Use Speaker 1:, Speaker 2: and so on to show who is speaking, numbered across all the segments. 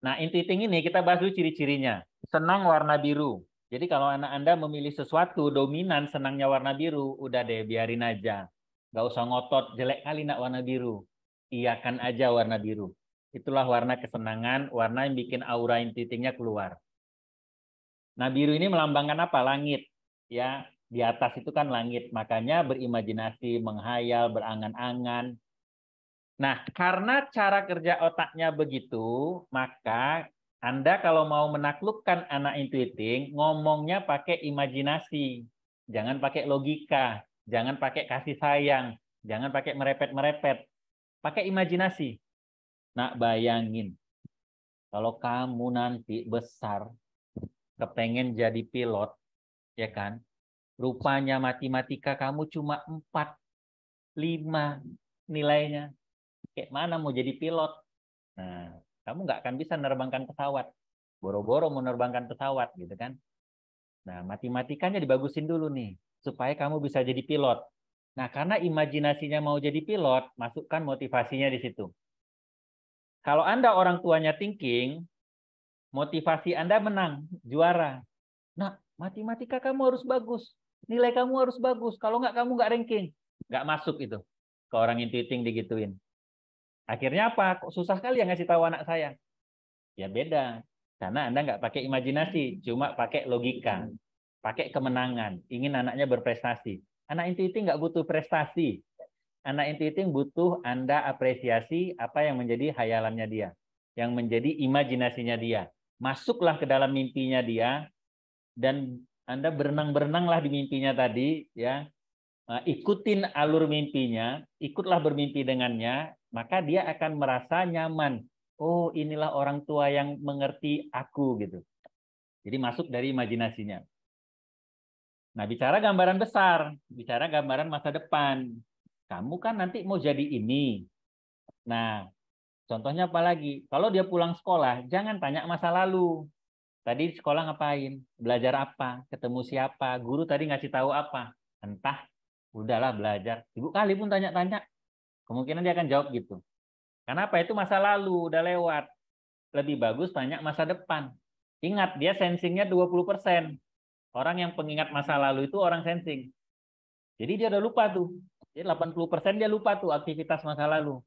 Speaker 1: Nah, ting ini kita bahas dulu ciri-cirinya. Senang warna biru. Jadi kalau anak Anda memilih sesuatu dominan senangnya warna biru, udah deh biarin aja. Gak usah ngotot, jelek kali nak warna biru. iya kan aja warna biru. Itulah warna kesenangan, warna yang bikin aura tingnya keluar. Nah, biru ini melambangkan apa? Langit. Ya, di atas itu kan langit. Makanya berimajinasi, menghayal, berangan-angan, Nah, karena cara kerja otaknya begitu, maka Anda kalau mau menaklukkan anak intuiting, ngomongnya pakai imajinasi. Jangan pakai logika, jangan pakai kasih sayang, jangan pakai merepet-merepet. Pakai imajinasi. Nak bayangin, kalau kamu nanti besar, kepengen jadi pilot, ya kan? Rupanya matematika kamu cuma 4, 5 nilainya kayak mana mau jadi pilot nah kamu nggak akan bisa menerbangkan pesawat boro-boro menerbangkan pesawat gitu kan nah matematikanya dibagusin dulu nih supaya kamu bisa jadi pilot nah karena imajinasinya mau jadi pilot masukkan motivasinya di situ kalau anda orang tuanya thinking motivasi anda menang juara nah matematika kamu harus bagus nilai kamu harus bagus kalau nggak kamu nggak ranking nggak masuk itu ke orang intuiting digituin Akhirnya apa? Kok susah kali ya ngasih tahu anak saya? Ya beda. Karena Anda nggak pakai imajinasi, cuma pakai logika. Pakai kemenangan. Ingin anaknya berprestasi. Anak inti itu nggak butuh prestasi. Anak inti itu butuh Anda apresiasi apa yang menjadi hayalannya dia. Yang menjadi imajinasinya dia. Masuklah ke dalam mimpinya dia. Dan Anda berenang-berenanglah di mimpinya tadi. ya ikutin alur mimpinya, ikutlah bermimpi dengannya, maka dia akan merasa nyaman. Oh, inilah orang tua yang mengerti aku gitu. Jadi masuk dari imajinasinya. Nah, bicara gambaran besar, bicara gambaran masa depan. Kamu kan nanti mau jadi ini. Nah, contohnya apa lagi? Kalau dia pulang sekolah, jangan tanya masa lalu. Tadi di sekolah ngapain? Belajar apa? Ketemu siapa? Guru tadi ngasih tahu apa? Entah. Udahlah belajar. Ibu kali pun tanya-tanya, Kemungkinan dia akan jawab gitu. Karena apa? Itu masa lalu, udah lewat. Lebih bagus tanya masa depan. Ingat, dia sensingnya 20%. Orang yang pengingat masa lalu itu orang sensing. Jadi dia udah lupa tuh. Jadi 80% dia lupa tuh aktivitas masa lalu.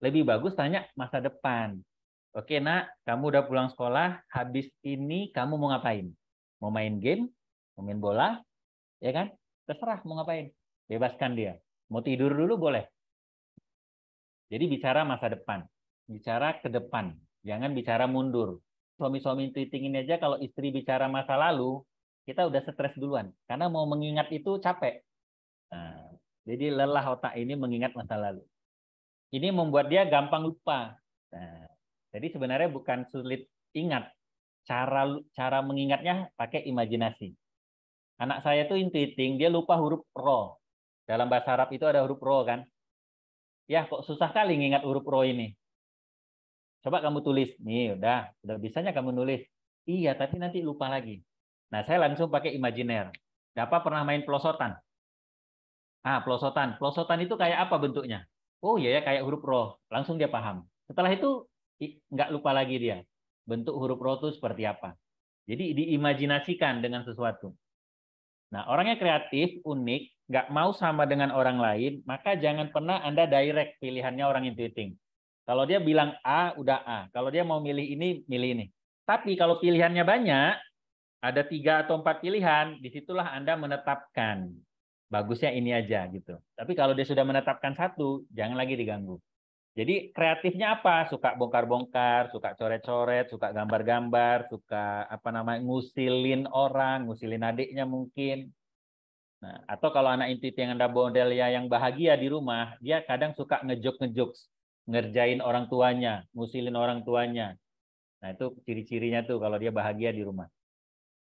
Speaker 1: Lebih bagus tanya masa depan. Oke nak, kamu udah pulang sekolah, habis ini kamu mau ngapain? Mau main game? Mau main bola? Ya kan? Terserah mau ngapain. Bebaskan dia. Mau tidur dulu boleh. Jadi bicara masa depan, bicara ke depan, jangan bicara mundur. Suami-suami ini aja kalau istri bicara masa lalu, kita udah stres duluan karena mau mengingat itu capek. Nah, jadi lelah otak ini mengingat masa lalu. Ini membuat dia gampang lupa. Nah, jadi sebenarnya bukan sulit ingat, cara cara mengingatnya pakai imajinasi. Anak saya tuh intuiting, dia lupa huruf ro. Dalam bahasa Arab itu ada huruf ro kan. Ya, kok susah kali ngingat huruf ro ini. Coba kamu tulis. Nih, udah. Udah bisanya kamu nulis. Iya, tapi nanti lupa lagi. Nah, saya langsung pakai imajiner. Dapat pernah main pelosotan? Ah, pelosotan. Pelosotan itu kayak apa bentuknya? Oh iya ya, kayak huruf ro. Langsung dia paham. Setelah itu, nggak lupa lagi dia. Bentuk huruf ro itu seperti apa. Jadi diimajinasikan dengan sesuatu. Nah, orangnya kreatif, unik, nggak mau sama dengan orang lain, maka jangan pernah Anda direct pilihannya orang intuiting. Kalau dia bilang A, udah A. Kalau dia mau milih ini, milih ini. Tapi kalau pilihannya banyak, ada tiga atau empat pilihan, disitulah Anda menetapkan. Bagusnya ini aja gitu. Tapi kalau dia sudah menetapkan satu, jangan lagi diganggu. Jadi kreatifnya apa? Suka bongkar-bongkar, suka coret-coret, suka gambar-gambar, suka apa namanya ngusilin orang, ngusilin adiknya mungkin, Nah, atau kalau anak inti yang ada ya yang bahagia di rumah, dia kadang suka ngejok-ngejok, ngerjain orang tuanya, ngusilin orang tuanya. Nah, itu ciri-cirinya tuh kalau dia bahagia di rumah.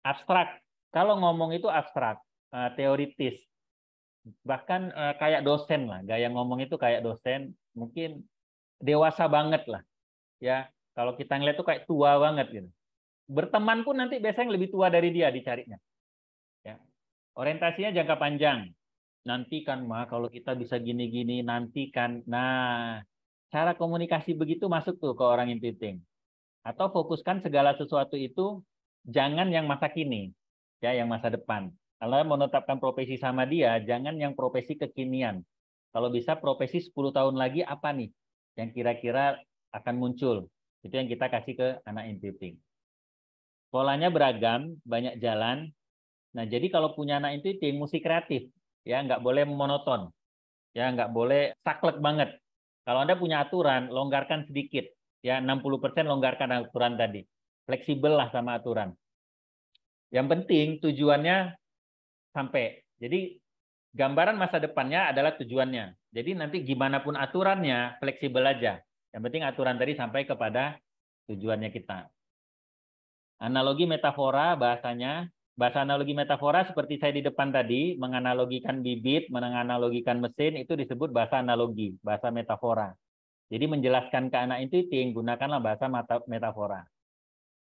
Speaker 1: Abstrak. Kalau ngomong itu abstrak, eh, teoritis. Bahkan eh, kayak dosen lah, gaya ngomong itu kayak dosen, mungkin dewasa banget lah. Ya, kalau kita ngeliat tuh kayak tua banget gitu. Berteman pun nanti biasanya lebih tua dari dia dicarinya. Orientasinya jangka panjang. Nantikan mah kalau kita bisa gini-gini nantikan. Nah, cara komunikasi begitu masuk tuh ke orang intiting. Atau fokuskan segala sesuatu itu jangan yang masa kini, ya yang masa depan. Kalau menetapkan profesi sama dia, jangan yang profesi kekinian. Kalau bisa profesi 10 tahun lagi apa nih yang kira-kira akan muncul. Itu yang kita kasih ke anak intuiting. Polanya beragam, banyak jalan, Nah, jadi kalau punya anak itu musik kreatif, ya nggak boleh monoton, ya nggak boleh saklek banget. Kalau Anda punya aturan, longgarkan sedikit, ya 60% longgarkan aturan tadi. Fleksibel lah sama aturan. Yang penting tujuannya sampai. Jadi gambaran masa depannya adalah tujuannya. Jadi nanti gimana pun aturannya, fleksibel aja. Yang penting aturan tadi sampai kepada tujuannya kita. Analogi metafora bahasanya bahasa analogi metafora seperti saya di depan tadi menganalogikan bibit, menganalogikan mesin itu disebut bahasa analogi, bahasa metafora. Jadi menjelaskan ke anak intuiting gunakanlah bahasa metafora.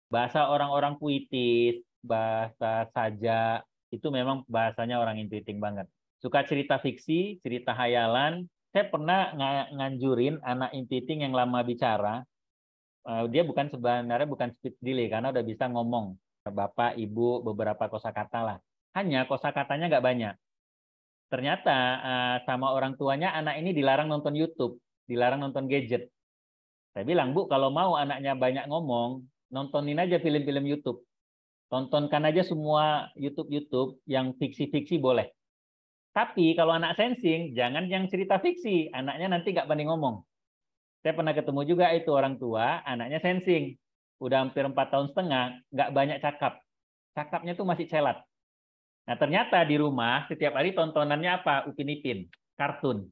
Speaker 1: Bahasa orang-orang puitis, bahasa saja itu memang bahasanya orang intuiting banget. Suka cerita fiksi, cerita hayalan. Saya pernah nganjurin anak intuiting yang lama bicara, eh, dia bukan sebenarnya bukan speech delay karena udah bisa ngomong Bapak, Ibu, beberapa kosakata lah. Hanya kosakatanya nggak banyak. Ternyata eh, sama orang tuanya anak ini dilarang nonton YouTube, dilarang nonton gadget. Saya bilang, Bu, kalau mau anaknya banyak ngomong, nontonin aja film-film YouTube. Tontonkan aja semua YouTube-YouTube yang fiksi-fiksi boleh. Tapi kalau anak sensing, jangan yang cerita fiksi. Anaknya nanti nggak pandai ngomong. Saya pernah ketemu juga itu orang tua, anaknya sensing udah hampir empat tahun setengah, nggak banyak cakap. Cakapnya tuh masih celat. Nah, ternyata di rumah setiap hari tontonannya apa? Upin Ipin, kartun.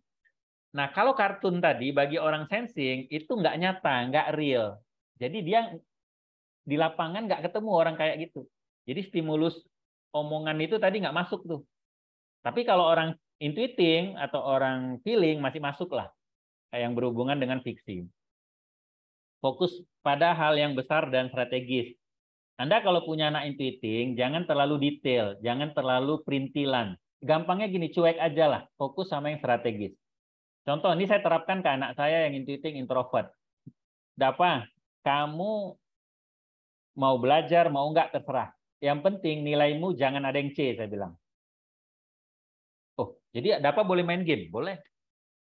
Speaker 1: Nah, kalau kartun tadi bagi orang sensing itu nggak nyata, nggak real. Jadi dia di lapangan nggak ketemu orang kayak gitu. Jadi stimulus omongan itu tadi nggak masuk tuh. Tapi kalau orang intuiting atau orang feeling masih masuk lah yang berhubungan dengan fiksi fokus pada hal yang besar dan strategis. Anda kalau punya anak intuiting, jangan terlalu detail, jangan terlalu perintilan. Gampangnya gini, cuek aja lah, fokus sama yang strategis. Contoh, ini saya terapkan ke anak saya yang intuiting introvert. Dapa, kamu mau belajar, mau nggak, terserah. Yang penting nilaimu jangan ada yang C, saya bilang. Oh, jadi Dapa boleh main game? Boleh.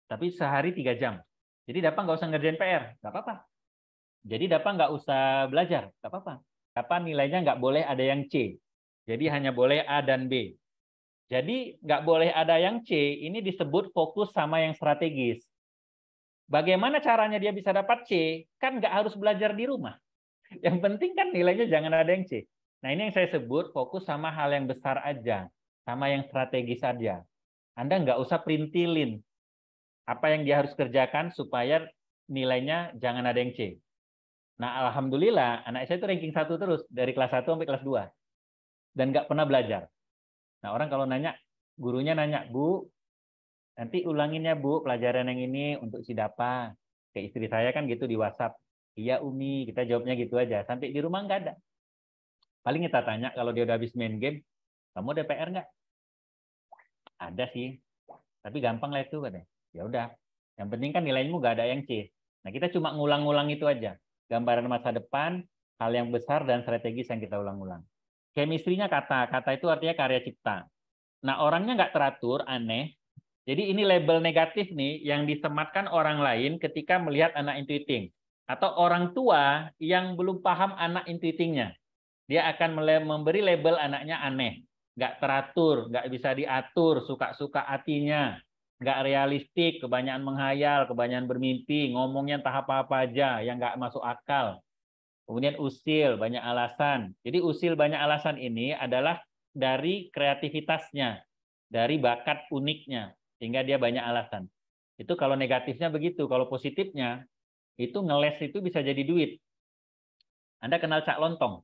Speaker 1: Tapi sehari tiga jam. Jadi Dapa nggak usah ngerjain PR. Nggak apa-apa. Jadi dapat nggak usah belajar, nggak apa-apa. Dapa nilainya nggak boleh ada yang C. Jadi hanya boleh A dan B. Jadi nggak boleh ada yang C, ini disebut fokus sama yang strategis. Bagaimana caranya dia bisa dapat C? Kan nggak harus belajar di rumah. Yang penting kan nilainya jangan ada yang C. Nah ini yang saya sebut fokus sama hal yang besar aja, sama yang strategis aja. Anda nggak usah perintilin apa yang dia harus kerjakan supaya nilainya jangan ada yang C. Nah, alhamdulillah anak saya itu ranking satu terus dari kelas 1 sampai kelas 2. Dan nggak pernah belajar. Nah, orang kalau nanya, gurunya nanya, "Bu, nanti ulanginnya Bu, pelajaran yang ini untuk si Dapa." Kayak istri saya kan gitu di WhatsApp. "Iya, Umi." Kita jawabnya gitu aja. Sampai di rumah nggak ada. Paling kita tanya kalau dia udah habis main game, "Kamu ada PR nggak?" Ada sih. Tapi gampang lah itu katanya. Ya udah. Yang penting kan nilaimu nggak ada yang C. Nah, kita cuma ngulang-ngulang itu aja gambaran masa depan, hal yang besar dan strategis yang kita ulang-ulang. Kemistrinya kata, kata itu artinya karya cipta. Nah orangnya nggak teratur, aneh. Jadi ini label negatif nih yang disematkan orang lain ketika melihat anak intuiting atau orang tua yang belum paham anak intuitingnya. Dia akan memberi label anaknya aneh, nggak teratur, nggak bisa diatur, suka-suka hatinya, nggak realistik, kebanyakan menghayal, kebanyakan bermimpi, ngomongnya entah apa-apa aja yang nggak masuk akal. Kemudian usil, banyak alasan. Jadi usil banyak alasan ini adalah dari kreativitasnya, dari bakat uniknya, sehingga dia banyak alasan. Itu kalau negatifnya begitu, kalau positifnya itu ngeles itu bisa jadi duit. Anda kenal cak lontong.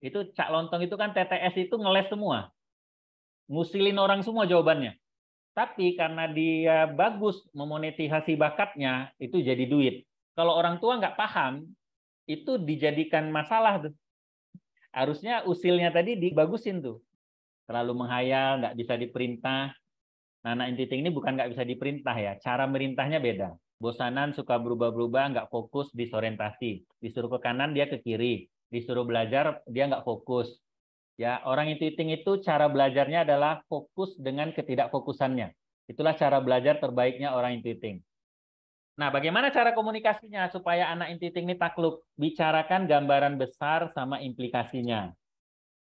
Speaker 1: Itu cak lontong itu kan TTS itu ngeles semua. Ngusilin orang semua jawabannya tapi karena dia bagus memonetisasi bakatnya, itu jadi duit. Kalau orang tua nggak paham, itu dijadikan masalah. Harusnya usilnya tadi dibagusin tuh. Terlalu menghayal, nggak bisa diperintah. Nana anak intiting ini bukan nggak bisa diperintah ya. Cara merintahnya beda. Bosanan suka berubah-berubah, nggak fokus, disorientasi. Disuruh ke kanan, dia ke kiri. Disuruh belajar, dia nggak fokus Ya, orang intuiting itu cara belajarnya adalah fokus dengan ketidakfokusannya. Itulah cara belajar terbaiknya orang intuiting. Nah, bagaimana cara komunikasinya supaya anak intuiting ini takluk? Bicarakan gambaran besar sama implikasinya.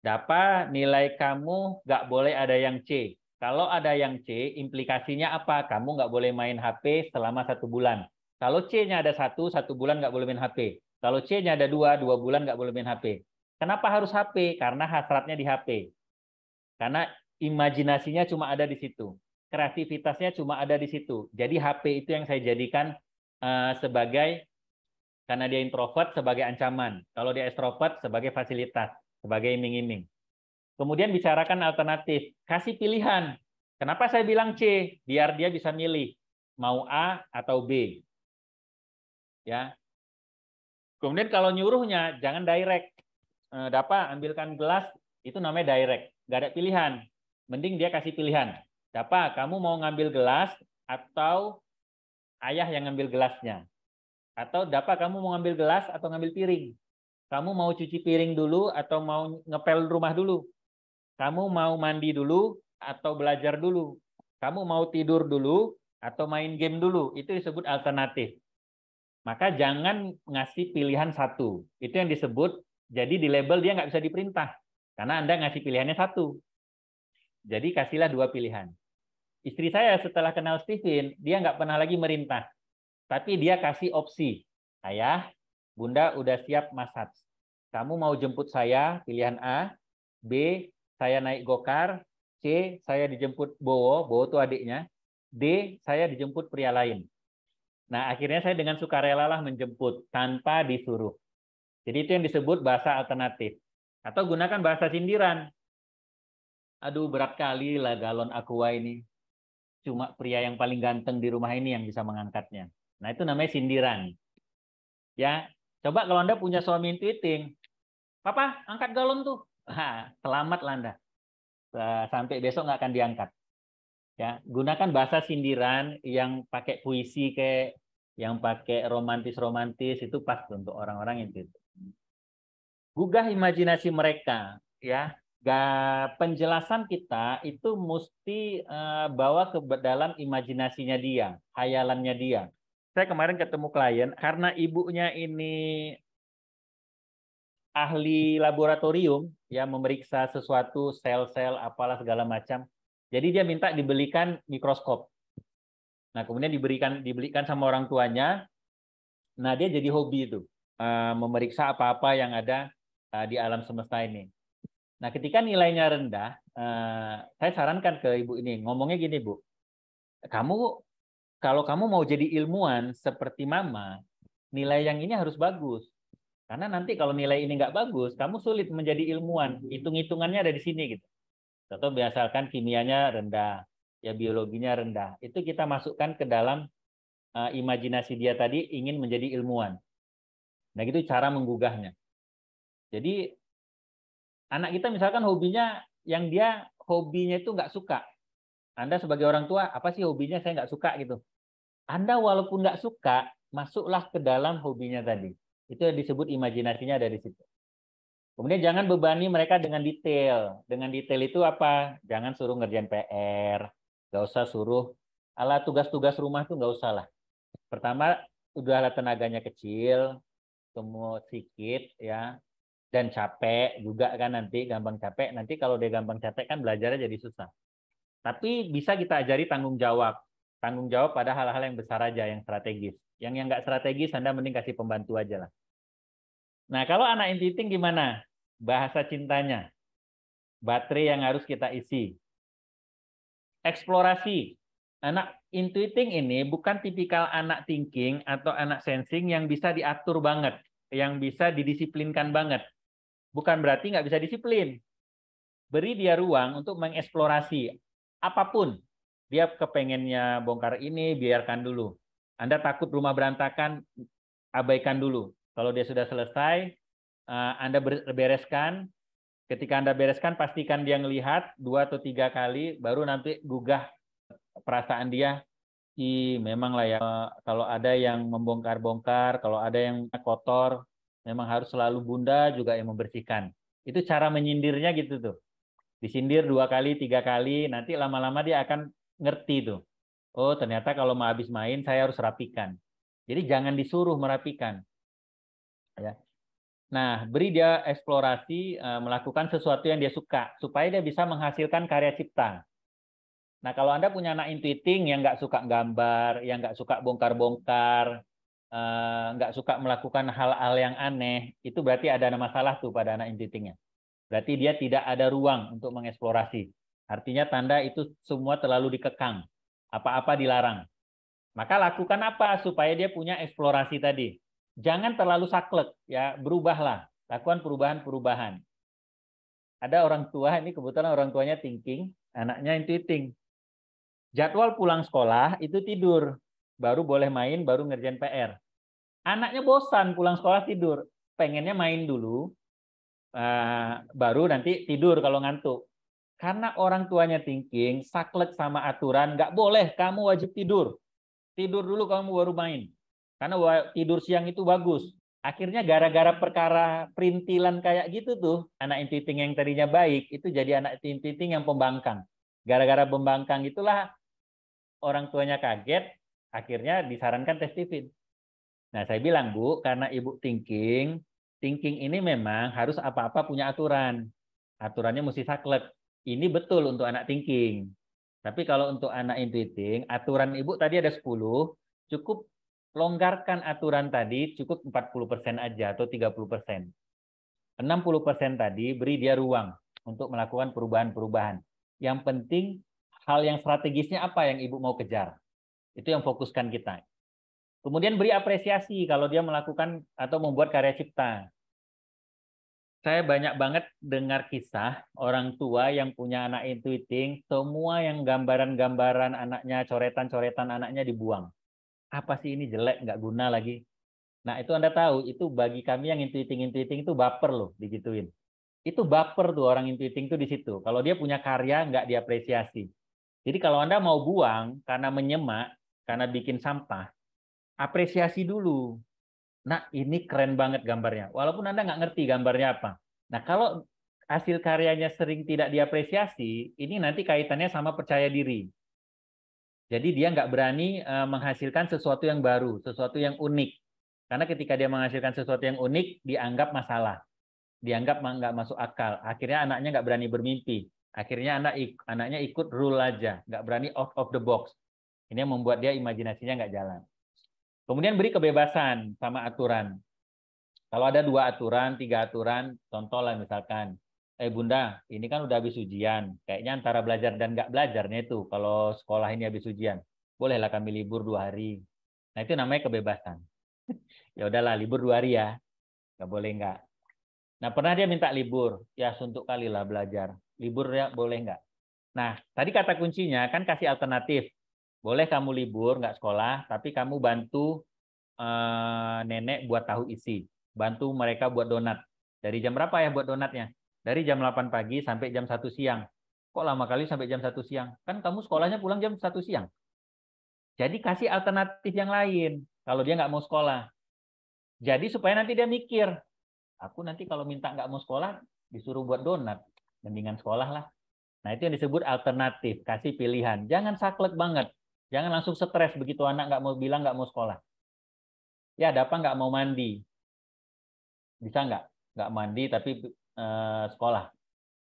Speaker 1: Dapat nilai kamu nggak boleh ada yang C. Kalau ada yang C, implikasinya apa? Kamu nggak boleh main HP selama satu bulan. Kalau C-nya ada satu, satu bulan nggak boleh main HP. Kalau C-nya ada dua, dua bulan nggak boleh main HP. Kenapa harus HP? Karena hasratnya di HP. Karena imajinasinya cuma ada di situ. Kreativitasnya cuma ada di situ. Jadi HP itu yang saya jadikan eh, sebagai karena dia introvert sebagai ancaman. Kalau dia extrovert sebagai fasilitas, sebagai iming-iming. Kemudian bicarakan alternatif, kasih pilihan. Kenapa saya bilang C? Biar dia bisa milih mau A atau B. Ya. Kemudian kalau nyuruhnya jangan direct. Eh, Dapa ambilkan gelas, itu namanya direct. Gak ada pilihan. Mending dia kasih pilihan. Dapa, kamu mau ngambil gelas atau ayah yang ngambil gelasnya? Atau Dapa, kamu mau ngambil gelas atau ngambil piring? Kamu mau cuci piring dulu atau mau ngepel rumah dulu? Kamu mau mandi dulu atau belajar dulu? Kamu mau tidur dulu atau main game dulu? Itu disebut alternatif. Maka jangan ngasih pilihan satu. Itu yang disebut jadi di label dia nggak bisa diperintah karena Anda ngasih pilihannya satu. Jadi kasihlah dua pilihan. Istri saya setelah kenal Stephen, dia nggak pernah lagi merintah. Tapi dia kasih opsi. Ayah, Bunda udah siap masak. Kamu mau jemput saya, pilihan A. B, saya naik gokar. C, saya dijemput Bowo. Bowo itu adiknya. D, saya dijemput pria lain. Nah, akhirnya saya dengan sukarela lah menjemput tanpa disuruh. Jadi itu yang disebut bahasa alternatif. Atau gunakan bahasa sindiran. Aduh berat kali lah galon aqua ini. Cuma pria yang paling ganteng di rumah ini yang bisa mengangkatnya. Nah itu namanya sindiran. Ya, coba kalau anda punya suami intuiting, Papa angkat galon tuh. Ha, selamat lah anda. Sampai besok nggak akan diangkat. Ya, gunakan bahasa sindiran yang pakai puisi kayak yang pakai romantis-romantis itu pas untuk orang-orang itu gugah imajinasi mereka ya Gak, penjelasan kita itu mesti eh, bawa ke dalam imajinasinya dia, hayalannya dia. Saya kemarin ketemu klien karena ibunya ini ahli laboratorium ya memeriksa sesuatu sel-sel apalah segala macam. Jadi dia minta dibelikan mikroskop. Nah, kemudian diberikan dibelikan sama orang tuanya. Nah, dia jadi hobi itu. Eh, memeriksa apa-apa yang ada Eh, di alam semesta ini. Nah, ketika nilainya rendah, eh, saya sarankan ke ibu ini ngomongnya gini, Bu. Kamu kalau kamu mau jadi ilmuwan seperti mama, nilai yang ini harus bagus. Karena nanti kalau nilai ini nggak bagus, kamu sulit menjadi ilmuwan. Hmm. Hitung-hitungannya ada di sini gitu. Contoh biasakan kimianya rendah, ya biologinya rendah. Itu kita masukkan ke dalam uh, imajinasi dia tadi ingin menjadi ilmuwan. Nah, itu cara menggugahnya. Jadi anak kita misalkan hobinya yang dia hobinya itu nggak suka. Anda sebagai orang tua, apa sih hobinya saya nggak suka gitu. Anda walaupun nggak suka, masuklah ke dalam hobinya tadi. Itu yang disebut imajinasinya dari situ. Kemudian jangan bebani mereka dengan detail. Dengan detail itu apa? Jangan suruh ngerjain PR, nggak usah suruh Alat tugas-tugas rumah tuh nggak usah lah. Pertama, udahlah tenaganya kecil, semua sedikit ya dan capek juga kan nanti gampang capek nanti kalau dia gampang capek kan belajarnya jadi susah tapi bisa kita ajari tanggung jawab tanggung jawab pada hal-hal yang besar aja yang strategis yang yang nggak strategis anda mending kasih pembantu aja lah nah kalau anak intiting gimana bahasa cintanya baterai yang harus kita isi eksplorasi anak intuiting ini bukan tipikal anak thinking atau anak sensing yang bisa diatur banget yang bisa didisiplinkan banget bukan berarti nggak bisa disiplin. Beri dia ruang untuk mengeksplorasi apapun. Dia kepengennya bongkar ini, biarkan dulu. Anda takut rumah berantakan, abaikan dulu. Kalau dia sudah selesai, eh, Anda bereskan. Ketika Anda bereskan, pastikan dia melihat dua atau tiga kali, baru nanti gugah perasaan dia i memang lah ya eh, kalau ada yang membongkar-bongkar, kalau ada yang kotor, memang harus selalu bunda juga yang membersihkan. Itu cara menyindirnya gitu tuh. Disindir dua kali, tiga kali, nanti lama-lama dia akan ngerti tuh. Oh ternyata kalau mau habis main saya harus rapikan. Jadi jangan disuruh merapikan. Ya. Nah, beri dia eksplorasi eh, melakukan sesuatu yang dia suka supaya dia bisa menghasilkan karya cipta. Nah, kalau Anda punya anak intuiting yang nggak suka gambar, yang nggak suka bongkar-bongkar, Eh, nggak suka melakukan hal-hal yang aneh, itu berarti ada masalah tuh pada anak intitingnya. Berarti dia tidak ada ruang untuk mengeksplorasi. Artinya tanda itu semua terlalu dikekang, apa-apa dilarang. Maka lakukan apa supaya dia punya eksplorasi tadi. Jangan terlalu saklek, ya berubahlah. Lakukan perubahan-perubahan. Ada orang tua, ini kebetulan orang tuanya thinking, anaknya intuiting. Jadwal pulang sekolah itu tidur, baru boleh main, baru ngerjain PR. Anaknya bosan pulang sekolah tidur, pengennya main dulu, eh, baru nanti tidur kalau ngantuk. Karena orang tuanya thinking, saklek sama aturan, nggak boleh kamu wajib tidur. Tidur dulu kamu baru main. Karena tidur siang itu bagus. Akhirnya gara-gara perkara perintilan kayak gitu tuh, anak intiting yang tadinya baik, itu jadi anak intiting yang pembangkang. Gara-gara pembangkang itulah orang tuanya kaget, akhirnya disarankan tes TV. Nah, saya bilang, Bu, karena Ibu thinking, thinking ini memang harus apa-apa punya aturan. Aturannya mesti saklek. Ini betul untuk anak thinking. Tapi kalau untuk anak intuiting, aturan Ibu tadi ada 10, cukup longgarkan aturan tadi cukup 40% aja atau 30%. 60% tadi beri dia ruang untuk melakukan perubahan-perubahan. Yang penting hal yang strategisnya apa yang Ibu mau kejar. Itu yang fokuskan kita. Kemudian beri apresiasi kalau dia melakukan atau membuat karya cipta. Saya banyak banget dengar kisah orang tua yang punya anak intuiting, semua yang gambaran-gambaran anaknya, coretan-coretan anaknya dibuang. Apa sih ini jelek, nggak guna lagi. Nah itu Anda tahu, itu bagi kami yang intuiting-intuiting itu baper loh digituin. Itu baper tuh orang intuiting tuh di situ. Kalau dia punya karya nggak diapresiasi. Jadi kalau Anda mau buang karena menyemak, karena bikin sampah, apresiasi dulu. Nah, ini keren banget gambarnya. Walaupun Anda nggak ngerti gambarnya apa. Nah, kalau hasil karyanya sering tidak diapresiasi, ini nanti kaitannya sama percaya diri. Jadi dia nggak berani eh, menghasilkan sesuatu yang baru, sesuatu yang unik. Karena ketika dia menghasilkan sesuatu yang unik, dianggap masalah, dianggap nggak masuk akal. Akhirnya anaknya nggak berani bermimpi. Akhirnya anak anaknya ikut rule aja, nggak berani out of the box. Ini yang membuat dia imajinasinya nggak jalan. Kemudian beri kebebasan sama aturan. Kalau ada dua aturan, tiga aturan, contoh lah misalkan, eh bunda, ini kan udah habis ujian. Kayaknya antara belajar dan nggak belajarnya itu, kalau sekolah ini habis ujian. Bolehlah kami libur dua hari. Nah itu namanya kebebasan. ya udahlah, libur dua hari ya. Nggak boleh nggak. Nah pernah dia minta libur, ya suntuk kali lah belajar. Libur ya boleh nggak? Nah tadi kata kuncinya kan kasih alternatif boleh kamu libur nggak sekolah, tapi kamu bantu uh, nenek buat tahu isi, bantu mereka buat donat. Dari jam berapa ya buat donatnya? Dari jam 8 pagi sampai jam 1 siang. Kok lama kali sampai jam 1 siang? Kan kamu sekolahnya pulang jam 1 siang. Jadi kasih alternatif yang lain kalau dia nggak mau sekolah. Jadi supaya nanti dia mikir, aku nanti kalau minta nggak mau sekolah disuruh buat donat, mendingan sekolah lah. Nah itu yang disebut alternatif, kasih pilihan. Jangan saklek banget Jangan langsung stres begitu anak nggak mau bilang nggak mau sekolah. Ya ada apa nggak mau mandi? Bisa nggak? Nggak mandi tapi eh, sekolah.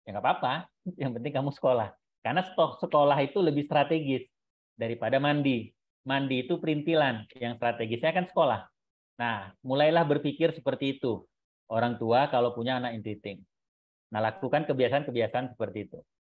Speaker 1: Ya nggak apa-apa. Yang penting kamu sekolah. Karena sekolah itu lebih strategis daripada mandi. Mandi itu perintilan. Yang strategisnya kan sekolah. Nah, mulailah berpikir seperti itu. Orang tua kalau punya anak intiting. Nah, lakukan kebiasaan-kebiasaan seperti itu.